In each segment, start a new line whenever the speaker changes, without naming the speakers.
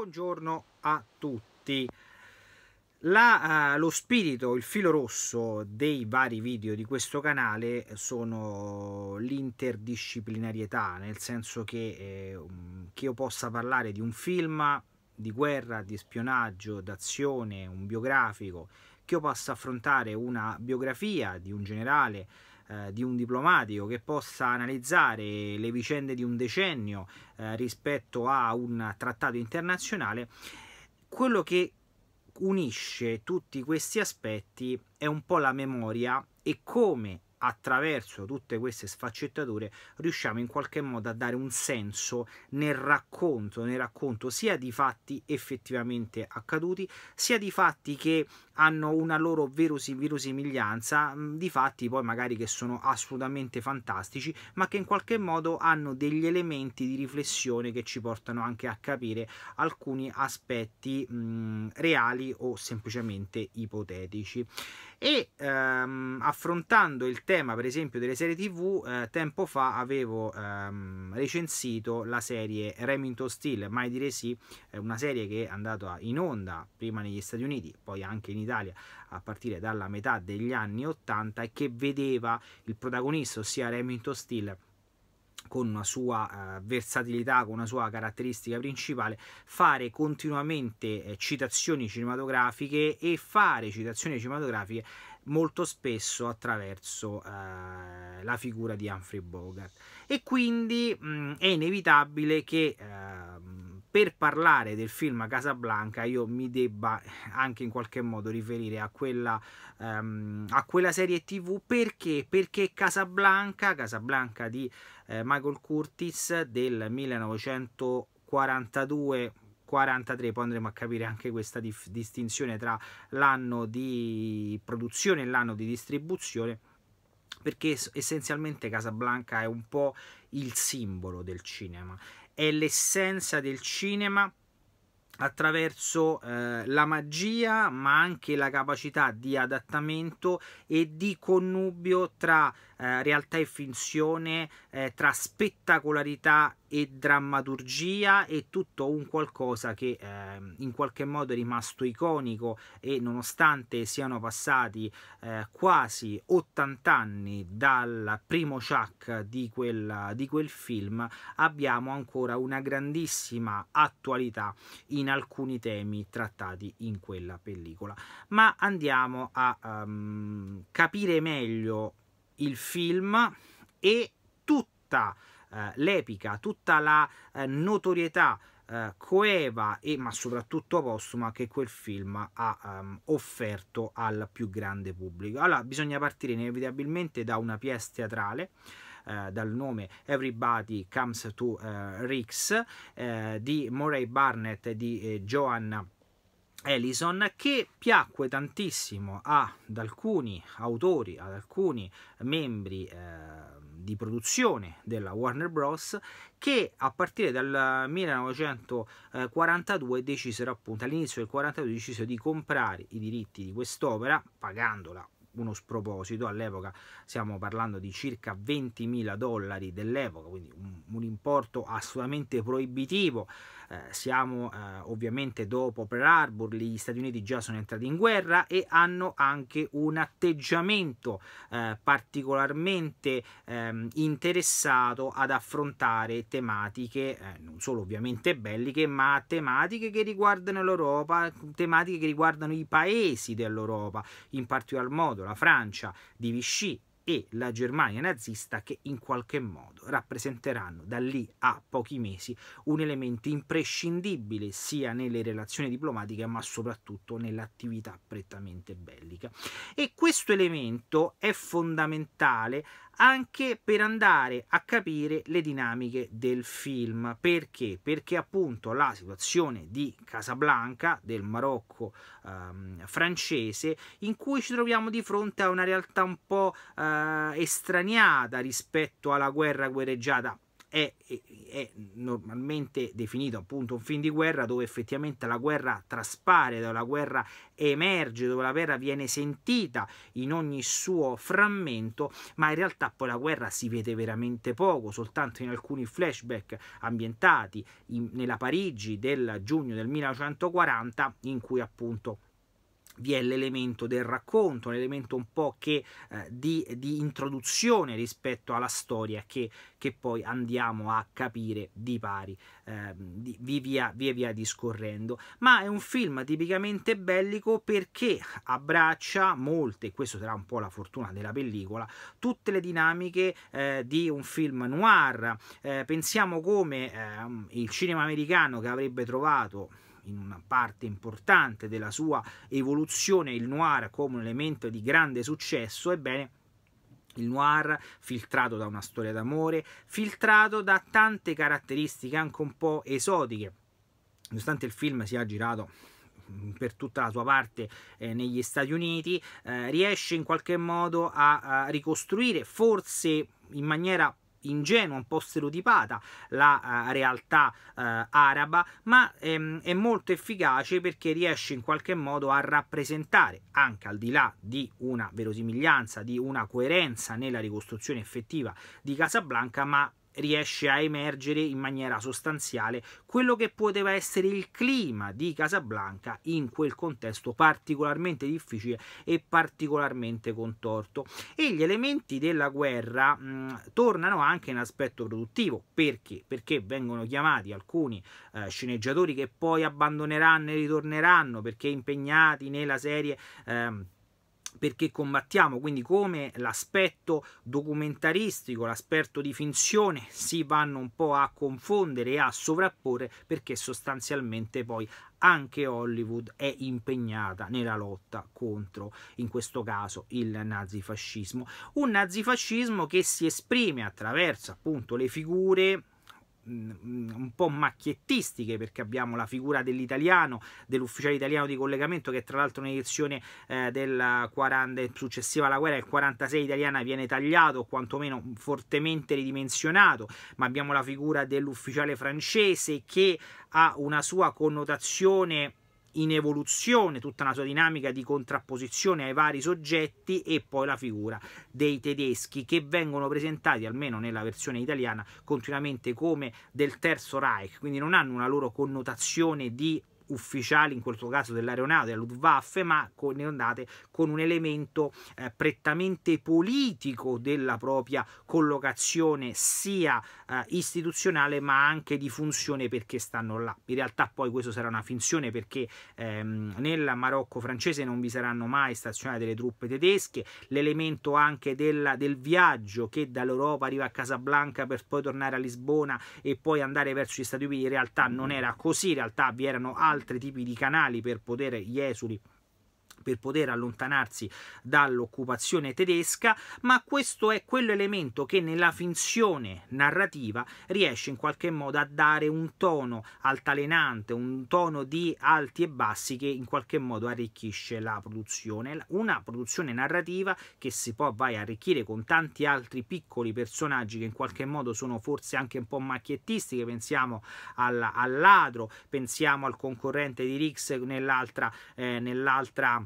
buongiorno a tutti. La, uh, lo spirito, il filo rosso dei vari video di questo canale sono l'interdisciplinarietà, nel senso che, eh, um, che io possa parlare di un film di guerra, di spionaggio, d'azione, un biografico, che io possa affrontare una biografia di un generale, eh, di un diplomatico che possa analizzare le vicende di un decennio eh, rispetto a un trattato internazionale, quello che unisce tutti questi aspetti è un po' la memoria e come attraverso tutte queste sfaccettature riusciamo in qualche modo a dare un senso nel racconto, nel racconto sia di fatti effettivamente accaduti, sia di fatti che hanno una loro verosimiglianza di fatti poi magari che sono assolutamente fantastici ma che in qualche modo hanno degli elementi di riflessione che ci portano anche a capire alcuni aspetti mh, reali o semplicemente ipotetici e ehm, affrontando il tema per esempio delle serie tv eh, tempo fa avevo ehm, recensito la serie Remington Steel mai dire sì è eh, una serie che è andata in onda prima negli Stati Uniti poi anche in Italia Italia a partire dalla metà degli anni 80 e che vedeva il protagonista, ossia Remington Steele, con una sua uh, versatilità, con una sua caratteristica principale, fare continuamente eh, citazioni cinematografiche e fare citazioni cinematografiche molto spesso attraverso eh, la figura di Humphrey Bogart e quindi mh, mm, è inevitabile che eh, per parlare del film Casablanca io mi debba eh, anche in qualche modo riferire a quella, um, a quella serie tv perché? Perché Casablanca, Casablanca di eh, Michael Curtis del 1942 43, poi andremo a capire anche questa dif- distinzione tra l'anno di produzione e l'anno di distribuzione, perché essenzialmente Casablanca è un po' il simbolo del cinema è l'essenza del cinema attraverso eh, la magia ma anche la capacità di adattamento e di connubio tra eh, realtà e finzione, eh, tra spettacolarità e drammaturgia e tutto un qualcosa che eh, in qualche modo è rimasto iconico e nonostante siano passati eh, quasi 80 anni dal primo Chuck di, quella, di quel film abbiamo ancora una grandissima attualità in alcuni temi trattati in quella pellicola ma andiamo a um, capire meglio il film e tutta eh, l'epica, tutta la eh, notorietà eh, coeva e ma soprattutto postuma che quel film ha um, offerto al più grande pubblico. Allora bisogna partire inevitabilmente da una pièce teatrale eh, dal nome Everybody Comes to eh, Ricks eh, di Murray Barnett e di eh, Joan Ellison che piacque tantissimo ad alcuni autori, ad alcuni membri di produzione della Warner Bros. che a partire dal 1942 decisero appunto all'inizio del 1942 decisero di comprare i diritti di quest'opera pagandola uno sproposito, all'epoca stiamo parlando di circa 20.000 dollari dell'epoca, quindi un, un importo assolutamente proibitivo eh, siamo eh, ovviamente dopo Pearl Harbor, gli Stati Uniti già sono entrati in guerra e hanno anche un atteggiamento eh, particolarmente ehm, interessato ad affrontare tematiche eh, non solo ovviamente belliche, ma tematiche che riguardano l'Europa, tematiche che riguardano i paesi dell'Europa, in particolar modo la Francia di Vichy e la Germania nazista che in qualche modo rappresenteranno da lì a pochi mesi un elemento imprescindibile sia nelle relazioni diplomatiche ma soprattutto nell'attività prettamente bellica. E questo elemento è fondamentale anche per andare a capire le dinamiche del film. Perché? Perché appunto la situazione di Casablanca, del Marocco ehm, francese, in cui ci troviamo di fronte a una realtà un po' eh, estraniata rispetto alla guerra guerreggiata è, è, normalmente definito appunto un film di guerra dove effettivamente la guerra traspare, dove la guerra emerge, dove la guerra viene sentita in ogni suo frammento, ma in realtà poi la guerra si vede veramente poco, soltanto in alcuni flashback ambientati in, nella Parigi del giugno del 1940 in cui appunto vi è l'elemento del racconto, un elemento un po' che, eh, di, di, introduzione rispetto alla storia che, che, poi andiamo a capire di pari, eh, di, via, via via discorrendo. Ma è un film tipicamente bellico perché abbraccia molte, e questo sarà un po' la fortuna della pellicola, tutte le dinamiche eh, di un film noir. Eh, pensiamo come ehm, il cinema americano che avrebbe trovato in una parte importante della sua evoluzione il noir come un elemento di grande successo, ebbene il noir filtrato da una storia d'amore, filtrato da tante caratteristiche anche un po' esotiche. Nonostante il film sia girato per tutta la sua parte eh, negli Stati Uniti, eh, riesce in qualche modo a, a ricostruire forse in maniera ingenua, un po' stereotipata la uh, realtà uh, araba, ma um, è molto efficace perché riesce in qualche modo a rappresentare, anche al di là di una verosimiglianza, di una coerenza nella ricostruzione effettiva di Casablanca, ma riesce a emergere in maniera sostanziale quello che poteva essere il clima di Casablanca in quel contesto particolarmente difficile e particolarmente contorto e gli elementi della guerra mh, mm, tornano anche in aspetto produttivo perché perché vengono chiamati alcuni eh, sceneggiatori che poi abbandoneranno e ritorneranno perché impegnati nella serie ehm, perché combattiamo, quindi come l'aspetto documentaristico, l'aspetto di finzione si vanno un po' a confondere e a sovrapporre perché sostanzialmente poi anche Hollywood è impegnata nella lotta contro, in questo caso, il nazifascismo. Un nazifascismo che si esprime attraverso appunto le figure Mm, un po' macchiettistiche perché abbiamo la figura dell'italiano, dell'ufficiale italiano di collegamento che tra l'altro un'edizione eh, della 40, successiva alla guerra del 46 italiana viene tagliato o quantomeno fortemente ridimensionato, ma abbiamo la figura dell'ufficiale francese che ha una sua connotazione in evoluzione tutta una sua dinamica di contrapposizione ai vari soggetti e poi la figura dei tedeschi che vengono presentati almeno nella versione italiana continuamente come del terzo Reich quindi non hanno una loro connotazione di ufficiali, in questo caso dell'aeronautica, della Luftwaffe, ma con, andate, con un elemento eh, prettamente politico della propria collocazione sia eh, istituzionale ma anche di funzione perché stanno là. In realtà poi questo sarà una finzione perché ehm, nel Marocco francese non vi saranno mai stazionate delle truppe tedesche, l'elemento anche della, del viaggio che dall'Europa arriva a Casablanca per poi tornare a Lisbona e poi andare verso gli Stati Uniti in realtà non era così, in realtà vi erano altri altri tipi di canali per poter gli esuli per poter allontanarsi dall'occupazione tedesca, ma questo è quell'elemento che nella finzione narrativa riesce in qualche modo a dare un tono altalenante, un tono di alti e bassi che in qualche modo arricchisce la produzione, una produzione narrativa che si poi vai a arricchire con tanti altri piccoli personaggi che in qualche modo sono forse anche un po' macchiettistiche, pensiamo al, al ladro, pensiamo al concorrente di Rix nell'altra eh, nell'altra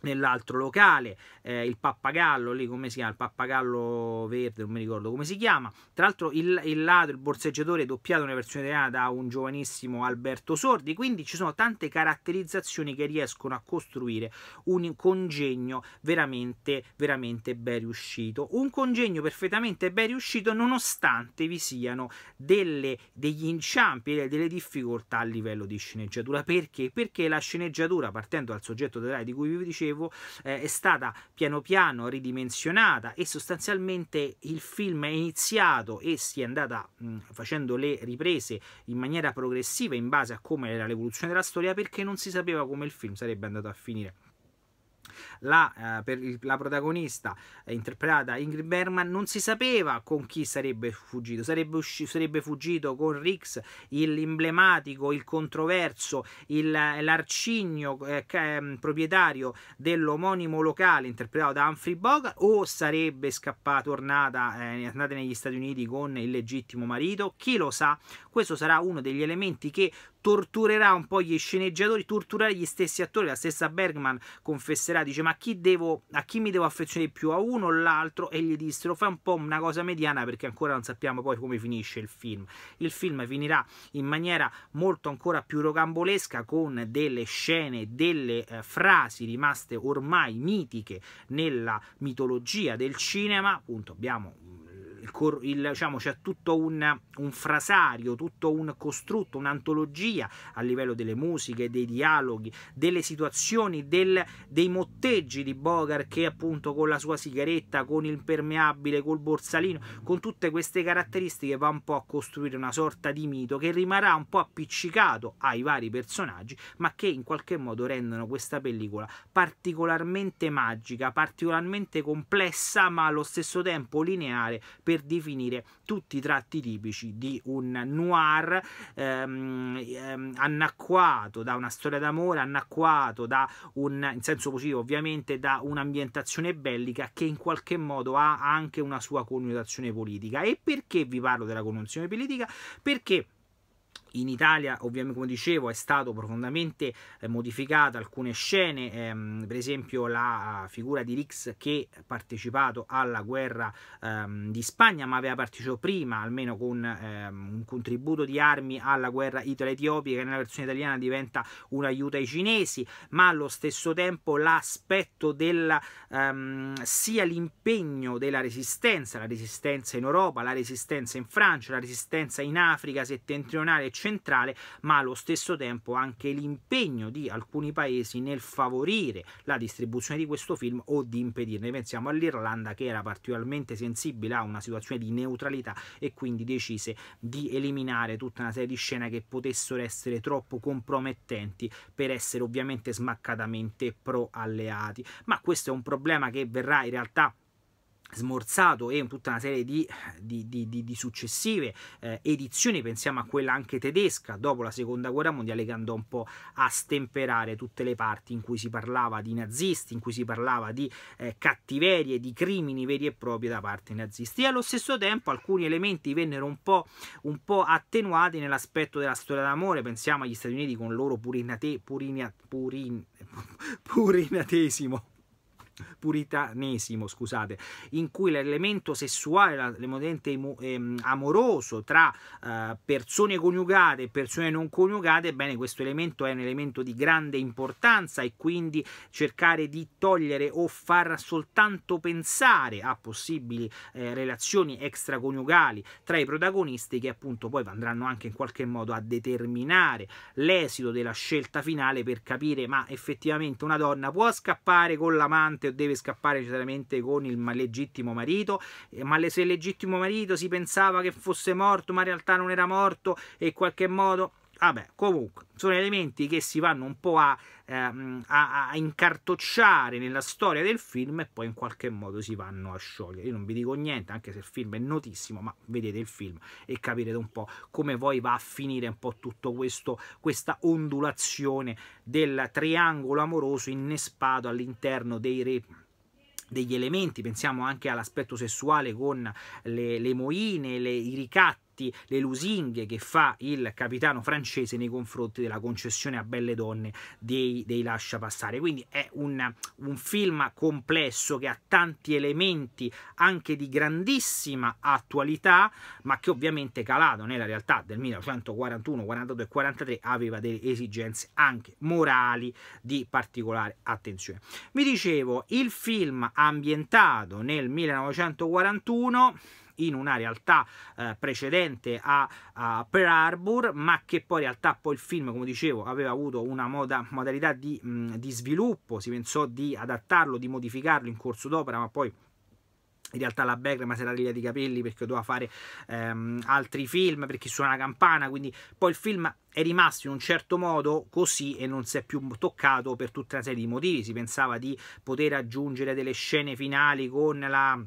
nell'altro locale, eh, il pappagallo lì come si chiama, il pappagallo verde, non mi ricordo come si chiama. Tra l'altro il, il ladro, il borseggiatore è doppiato nella versione italiana da un giovanissimo Alberto Sordi, quindi ci sono tante caratterizzazioni che riescono a costruire un congegno veramente veramente ben riuscito. Un congegno perfettamente ben riuscito nonostante vi siano delle, degli inciampi, e delle difficoltà a livello di sceneggiatura. Perché? Perché la sceneggiatura partendo dal soggetto di cui vi dicevo dicevo, eh, è stata piano piano ridimensionata e sostanzialmente il film è iniziato e si è andata mh, mm, facendo le riprese in maniera progressiva in base a come era l'evoluzione della storia perché non si sapeva come il film sarebbe andato a finire la, eh, per il, la protagonista eh, interpretata Ingrid Berman, non si sapeva con chi sarebbe fuggito, sarebbe, usci- sarebbe fuggito con Rix, l'emblematico, il controverso, il, eh, l'arcigno eh, ehm, proprietario dell'omonimo locale interpretato da Humphrey Bogart o sarebbe scappata, tornata, eh, andata negli Stati Uniti con il legittimo marito, chi lo sa, questo sarà uno degli elementi che torturerà un po' gli sceneggiatori, torturerà gli stessi attori. La stessa Bergman confesserà, dice: Ma chi devo, a chi mi devo affezionare più? A uno o l'altro? E gli dissero: Fa un po' una cosa mediana perché ancora non sappiamo poi come finisce il film. Il film finirà in maniera molto ancora più rocambolesca con delle scene, delle eh, frasi rimaste ormai mitiche nella mitologia del cinema. Appunto, abbiamo il, il, diciamo, c'è tutto un, un, frasario, tutto un costrutto, un'antologia a livello delle musiche, dei dialoghi, delle situazioni, del, dei motteggi di Bogart che appunto con la sua sigaretta, con il permeabile, col borsalino, con tutte queste caratteristiche va un po' a costruire una sorta di mito che rimarrà un po' appiccicato ai vari personaggi, ma che in qualche modo rendono questa pellicola particolarmente magica, particolarmente complessa, ma allo stesso tempo lineare per per definire tutti i tratti tipici di un noir ehm, ehm, annacquato da una storia d'amore, annacquato da un, in senso positivo ovviamente, da un'ambientazione bellica che in qualche modo ha anche una sua connotazione politica. E perché vi parlo della connotazione politica? Perché in Italia, ovviamente, come dicevo, è stato profondamente eh, modificato alcune scene, ehm, per esempio la ah, figura di Rix che ha partecipato alla guerra ehm, di Spagna, ma aveva partecipato prima, almeno con ehm, un contributo di armi alla guerra italo-etiopica, che nella versione italiana diventa un aiuto ai cinesi, ma allo stesso tempo l'aspetto della ehm, sia l'impegno della resistenza, la resistenza in Europa, la resistenza in Francia, la resistenza in Africa settentrionale, eccetera centrale, ma allo stesso tempo anche l'impegno di alcuni paesi nel favorire la distribuzione di questo film o di impedirne. Pensiamo all'Irlanda che era particolarmente sensibile a una situazione di neutralità e quindi decise di eliminare tutta una serie di scene che potessero essere troppo compromettenti per essere ovviamente smaccatamente pro alleati. Ma questo è un problema che verrà in realtà smorzato e tutta una serie di, di, di, di successive eh, edizioni, pensiamo a quella anche tedesca dopo la seconda guerra mondiale che andò un po' a stemperare tutte le parti in cui si parlava di nazisti, in cui si parlava di eh, cattiverie, di crimini veri e propri da parte nazisti e allo stesso tempo alcuni elementi vennero un po', un po attenuati nell'aspetto della storia d'amore, pensiamo agli Stati Uniti con il loro purinate, purina, purin, purinatesimo puritanesimo, scusate, in cui l'elemento sessuale, l'elemento ehm, amoroso tra eh, persone coniugate e persone non coniugate, ebbene questo elemento è un elemento di grande importanza e quindi cercare di togliere o far soltanto pensare a possibili eh, relazioni extraconiugali tra i protagonisti che appunto poi andranno anche in qualche modo a determinare l'esito della scelta finale per capire ma effettivamente una donna può scappare con l'amante deve scappare necessariamente con il legittimo marito, eh, ma se il legittimo marito si pensava che fosse morto, ma in realtà non era morto e in qualche modo Vabbè, comunque, sono elementi che si vanno un po' a, ehm, a, a, incartocciare nella storia del film e poi in qualche modo si vanno a sciogliere. Io non vi dico niente, anche se il film è notissimo, ma vedete il film e capirete un po' come poi va a finire un po' tutto questo, questa ondulazione del triangolo amoroso innespato all'interno dei re degli elementi, pensiamo anche all'aspetto sessuale con le, le moine, le, i ricatti infatti le lusinghe che fa il capitano francese nei confronti della concessione a belle donne dei, dei lascia passare. Quindi è un, un film complesso che ha tanti elementi anche di grandissima attualità, ma che ovviamente calato nella realtà del 1941, 42 e 43 aveva delle esigenze anche morali di particolare attenzione. Vi dicevo, il film ambientato nel 1941 in una realtà eh, precedente a, a Pearl Harbor, ma che poi in realtà poi il film, come dicevo, aveva avuto una moda, modalità di, mh, di sviluppo, si pensò di adattarlo, di modificarlo in corso d'opera, ma poi in realtà la Beckham si era tagliata di capelli perché doveva fare ehm, altri film, perché suona la campana, quindi poi il film è rimasto in un certo modo così e non si è più toccato per tutta una serie di motivi, si pensava di poter aggiungere delle scene finali con la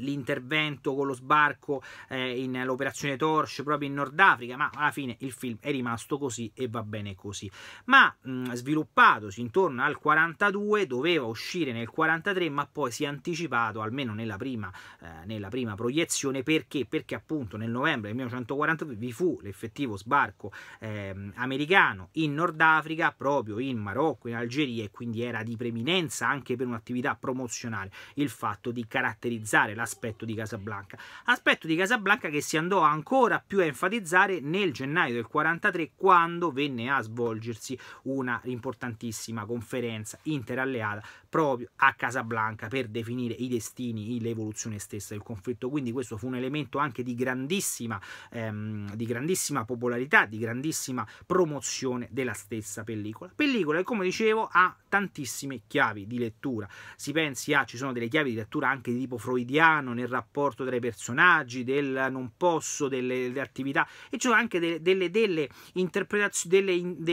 l'intervento con lo sbarco eh, nell'operazione Torch proprio in Nord Africa, ma alla fine il film è rimasto così e va bene così. Ma mh, mm, sviluppatosi intorno al 42, doveva uscire nel 43, ma poi si è anticipato almeno nella prima, eh, nella prima proiezione perché? Perché appunto nel novembre del 1942 vi fu l'effettivo sbarco eh, americano in Nord Africa, proprio in Marocco, in Algeria, e quindi era di preminenza anche per un'attività promozionale il fatto di caratterizzare la aspetto di Casablanca. Aspetto di Casablanca che si andò ancora più a enfatizzare nel gennaio del 43 quando venne a svolgersi una importantissima conferenza interalleata proprio a Casablanca per definire i destini, l'evoluzione stessa del conflitto. Quindi questo fu un elemento anche di grandissima, ehm, di grandissima popolarità, di grandissima promozione della stessa pellicola. Pellicola che come dicevo ha tantissime chiavi di lettura. Si pensi a, ci sono delle chiavi di lettura anche di tipo freudiano nel rapporto tra i personaggi, del non posso, delle, delle attività e ci sono anche delle, delle, delle interpretazio, delle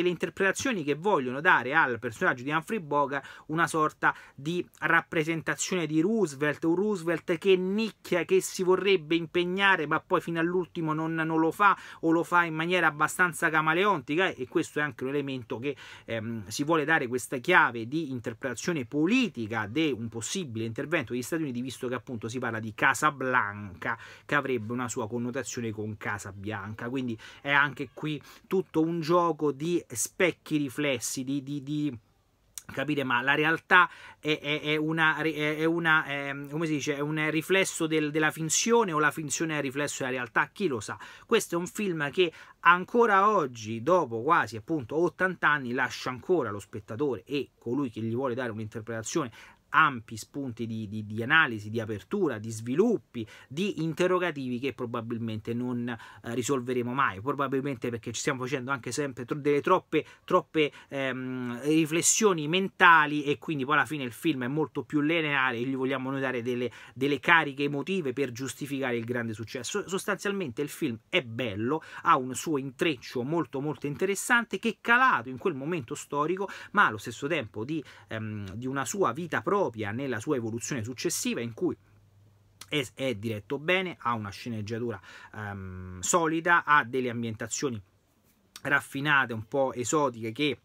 interpretazioni che vogliono dare al personaggio di Humphrey Bogart una sorta sorta di rappresentazione di Roosevelt, un Roosevelt che nicchia, che si vorrebbe impegnare ma poi fino all'ultimo non, non, lo fa o lo fa in maniera abbastanza camaleontica e questo è anche un elemento che ehm, si vuole dare questa chiave di interpretazione politica di un possibile intervento degli Stati Uniti visto che appunto si parla di Casa Blanca che avrebbe una sua connotazione con Casa Bianca quindi è anche qui tutto un gioco di specchi riflessi di, di, di capire Ma la realtà è, è, è, una, è una, ehm, dice, un riflesso del, della finzione o la finzione è il riflesso della realtà, chi lo sa. Questo è un film che ancora oggi, dopo quasi appunto 80 anni, lascia ancora lo spettatore e colui che gli vuole dare un'interpretazione ampi spunti di, di, di, analisi, di apertura, di sviluppi, di interrogativi che probabilmente non eh, risolveremo mai, probabilmente perché ci stiamo facendo anche sempre tro delle troppe, troppe ehm, riflessioni mentali e quindi poi alla fine il film è molto più lineare e gli vogliamo noi dare delle, delle cariche emotive per giustificare il grande successo. Sostanzialmente il film è bello, ha un suo intreccio molto molto interessante che è calato in quel momento storico ma allo stesso tempo di, ehm, di una sua vita propria propria nella sua evoluzione successiva in cui è, è diretto bene, ha una sceneggiatura um, solida, ha delle ambientazioni raffinate, un po' esotiche che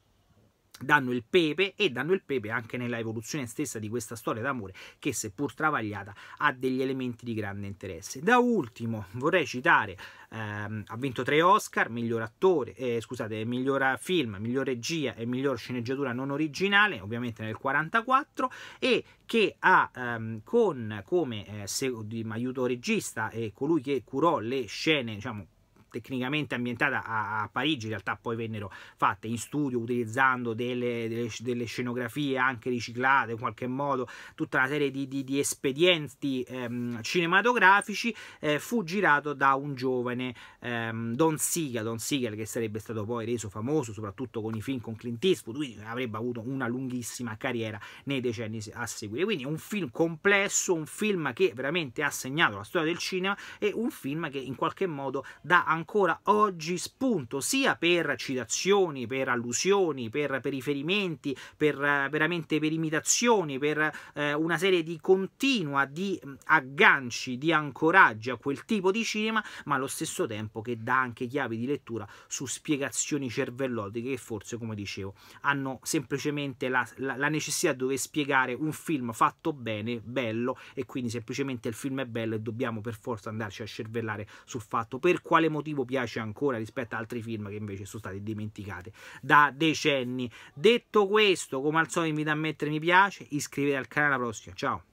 danno il pepe e danno il pepe anche nella evoluzione stessa di questa storia d'amore che seppur travagliata ha degli elementi di grande interesse. Da ultimo vorrei citare ehm, ha vinto tre Oscar, miglior attore, eh, scusate, miglior film, miglior regia e miglior sceneggiatura non originale, ovviamente nel 1944, e che ha ehm, con come eh, se, di, aiuto regista e colui che curò le scene, diciamo, tecnicamente ambientata a, a, Parigi, in realtà poi vennero fatte in studio utilizzando delle, delle, delle scenografie anche riciclate in qualche modo, tutta una serie di, di, di espedienti ehm, cinematografici, eh, fu girato da un giovane ehm, Don Siegel, Don Siegel che sarebbe stato poi reso famoso soprattutto con i film con Clint Eastwood, quindi avrebbe avuto una lunghissima carriera nei decenni a seguire, quindi un film complesso, un film che veramente ha segnato la storia del cinema e un film che in qualche modo dà ancora ancora oggi spunto sia per citazioni, per allusioni, per, per riferimenti, per eh, veramente per imitazioni, per eh, una serie di continua di mm, agganci, di ancoraggi a quel tipo di cinema, ma allo stesso tempo che dà anche chiavi di lettura su spiegazioni cervellotiche che forse, come dicevo, hanno semplicemente la, la, la necessità di dover spiegare un film fatto bene, bello, e quindi semplicemente il film è bello e dobbiamo per forza andarci a cervellare sul fatto per quale motivo motivo piace ancora rispetto ad altri film che invece sono stati dimenticati da decenni. Detto questo, come al solito, invito a mettere mi piace, iscrivetevi al canale, alla prossima, ciao!